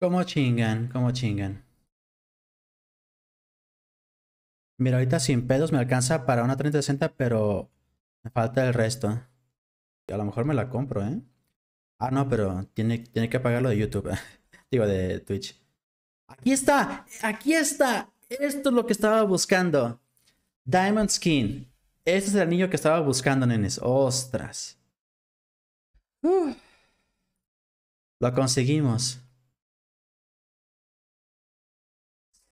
¿Cómo chingan? ¿Cómo chingan? Mira, ahorita sin pedos me alcanza para una 3060, pero me falta el resto. a lo mejor me la compro, ¿eh? Ah, no, pero tiene, que pagarlo de YouTube. Digo, de Twitch. Aquí está, aquí está. Esto es lo que estaba buscando. Diamond Skin. Este es el anillo que estaba buscando, nenes. Ostras. Lo conseguimos.